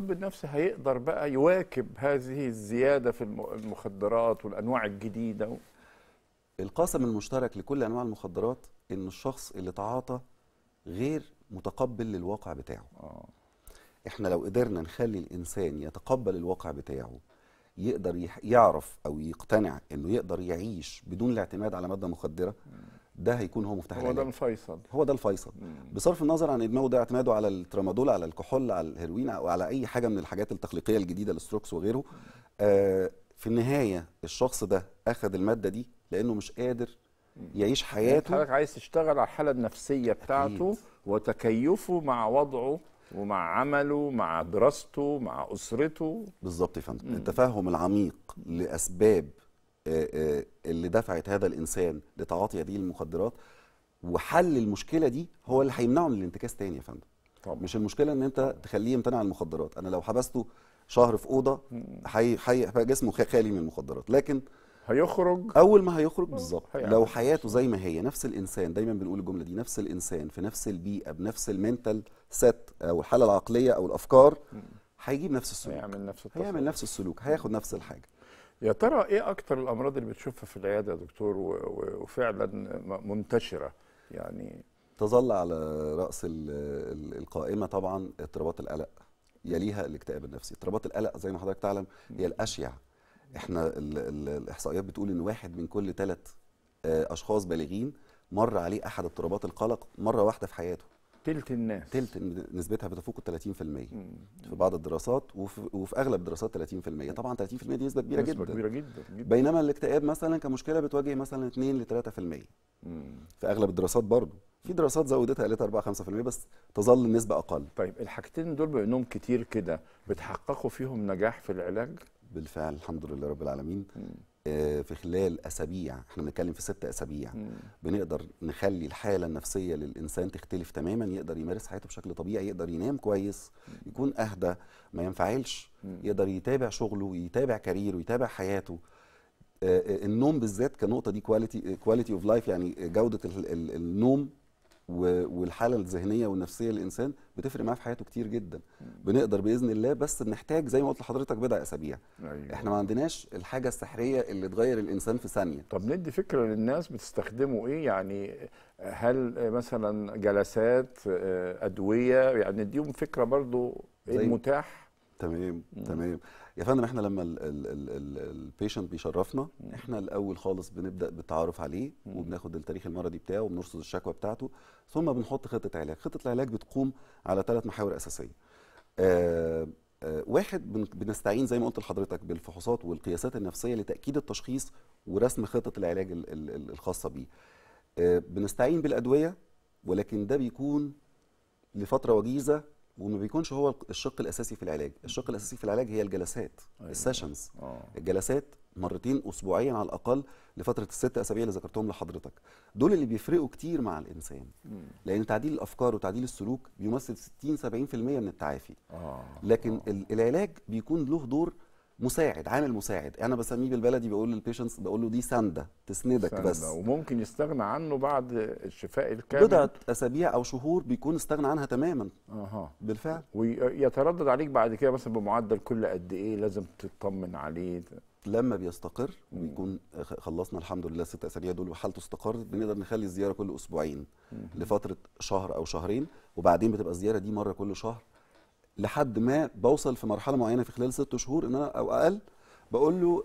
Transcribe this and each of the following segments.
الطب النفسي هيقدر بقى يواكب هذه الزياده في المخدرات والانواع الجديده و... القاسم المشترك لكل انواع المخدرات ان الشخص اللي تعاطى غير متقبل للواقع بتاعه آه. احنا لو قدرنا نخلي الانسان يتقبل الواقع بتاعه يقدر يعرف او يقتنع انه يقدر يعيش بدون الاعتماد على ماده مخدره م. ده هيكون هو مفتاح هو ده الفيصل هو ده الفيصل بصرف النظر عن ادمانه ده اعتماده على الترامادول على الكحول على الهيروين او على اي حاجه من الحاجات التخليقيه الجديده الاستروكس وغيره آه في النهايه الشخص ده اخذ الماده دي لانه مش قادر يعيش يعني حياته حضرتك عايز تشتغل على الحاله النفسيه بتاعته أكيد. وتكيفه مع وضعه ومع عمله مع دراسته مع اسرته بالظبط يا فندم التفهم العميق لاسباب آه، آه، اللي دفعت هذا الانسان لتعاطي هذه المخدرات وحل المشكله دي هو اللي هيمنعه من الانتكاس تاني يا فندم طبعا. مش المشكله ان انت تخليه يمتنع عن المخدرات انا لو حبسته شهر في اوضه حي جسمه خالي من المخدرات لكن هيخرج اول ما هيخرج بالظبط لو حياته زي ما هي نفس الانسان دايما بنقول الجمله دي نفس الانسان في نفس البيئه بنفس المينتال سيت او الحاله العقليه او الافكار هيجيب نفس السلوك هيعمل نفس التصرف. هيعمل نفس السلوك هياخد نفس الحاجه يا ترى ايه اكتر الامراض اللي بتشوفها في العياده يا دكتور وفعلا منتشره يعني تظل على راس القائمه طبعا اضطرابات القلق يليها الاكتئاب النفسي اضطرابات القلق زي ما حضرتك تعلم هي الاشيع احنا الاحصائيات بتقول ان واحد من كل ثلاث آه، اشخاص بالغين مر عليه احد اضطرابات القلق مره واحده في حياته تلت الناس تلت نسبتها بتفوق ال 30% في بعض الدراسات وفي, وفي اغلب الدراسات 30% طبعا 30% دي نسبه كبيره جدا نسبة كبيره جدا, بينما الاكتئاب مثلا كمشكله بتواجه مثلا 2 ل 3% في اغلب الدراسات برضه في دراسات زودتها قالتها 4 5% بس تظل النسبه اقل طيب الحاجتين دول بما انهم كتير كده بتحققوا فيهم نجاح في العلاج بالفعل الحمد لله رب العالمين في خلال اسابيع احنا بنتكلم في ست اسابيع مم. بنقدر نخلي الحاله النفسيه للانسان تختلف تماما يقدر يمارس حياته بشكل طبيعي يقدر ينام كويس مم. يكون اهدى ما ينفعلش مم. يقدر يتابع شغله يتابع كاريره يتابع حياته آه، آه، النوم بالذات كنقطه دي كواليتي كواليتي اوف لايف يعني جوده النوم والحاله الذهنيه والنفسيه للانسان بتفرق معاه في حياته كتير جدا بنقدر باذن الله بس بنحتاج زي ما قلت لحضرتك بضع اسابيع أيوة. احنا ما عندناش الحاجه السحريه اللي تغير الانسان في ثانيه طب ندي فكره للناس بتستخدمه ايه يعني هل مثلا جلسات آه، ادويه يعني نديهم فكره برضو ايه المتاح تمام تمام يا فندم احنا لما البيشنت بيشرفنا احنا الاول خالص بنبدا بالتعرف عليه وبناخد التاريخ المرضي بتاعه وبنرصد الشكوى بتاعته ثم بنحط خطه علاج خطه العلاج بتقوم على ثلاث محاور اساسيه آه آه واحد بنستعين زي ما قلت لحضرتك بالفحوصات والقياسات النفسيه لتاكيد التشخيص ورسم خطه العلاج الخاصه بيه آه بنستعين بالادويه ولكن ده بيكون لفتره وجيزه وما بيكونش هو الشق الاساسي في العلاج الشق الاساسي في العلاج هي الجلسات أيوة. السيشنز آه. الجلسات مرتين اسبوعيا على الاقل لفتره الست اسابيع اللي ذكرتهم لحضرتك دول اللي بيفرقوا كتير مع الانسان مم. لان تعديل الافكار وتعديل السلوك بيمثل 60 70% من التعافي آه. لكن أوه. العلاج بيكون له دور مساعد عامل مساعد انا بسميه بالبلدي بقول للبيشنتس بقول له دي سنده تسندك سندة. بس وممكن يستغنى عنه بعد الشفاء الكامل بضعه اسابيع او شهور بيكون استغنى عنها تماما اها بالفعل ويتردد عليك بعد كده مثلا بمعدل كل قد ايه لازم تطمن عليه لما بيستقر ويكون خلصنا الحمد لله الست اسابيع دول وحالته استقرت بنقدر نخلي الزياره كل اسبوعين لفتره شهر او شهرين وبعدين بتبقى الزياره دي مره كل شهر لحد ما بوصل في مرحله معينه في خلال ست شهور ان انا او اقل بقول له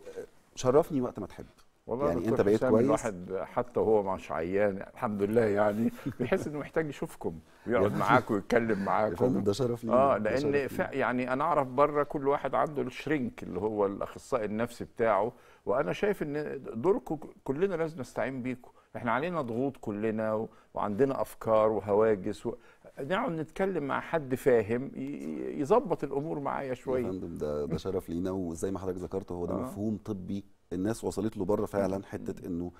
شرفني وقت ما تحب والله يعني انت بقيت كويس الواحد حتى وهو مش عيان الحمد لله يعني بيحس انه محتاج يشوفكم ويقعد معاكم ويتكلم معاكم ده شرف لينا اه لان يعني انا اعرف بره كل واحد عنده الشرينك اللي هو الاخصائي النفسي بتاعه وانا شايف ان دوركم كلنا لازم نستعين بيكم احنا علينا ضغوط كلنا وعندنا افكار وهواجس و... نقعد نتكلم مع حد فاهم يظبط الامور معايا شويه يا فندم ده ده شرف لينا وزي ما حضرتك ذكرت هو ده آه. مفهوم طبي الناس وصلت له بره فعلا حته انه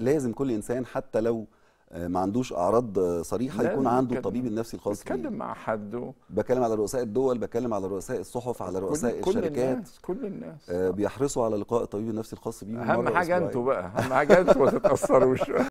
لازم كل انسان حتى لو آه، ما عندوش اعراض آه، صريحه يكون عنده الطبيب النفسي الخاص بيه بتكلم مع حد و... بتكلم على رؤساء الدول بتكلم على رؤساء الصحف على رؤساء كل الشركات الناس كل الناس آه بيحرصوا على لقاء الطبيب النفسي الخاص بيهم اهم حاجه انتوا بقى اهم حاجه انتوا ما تتاثروش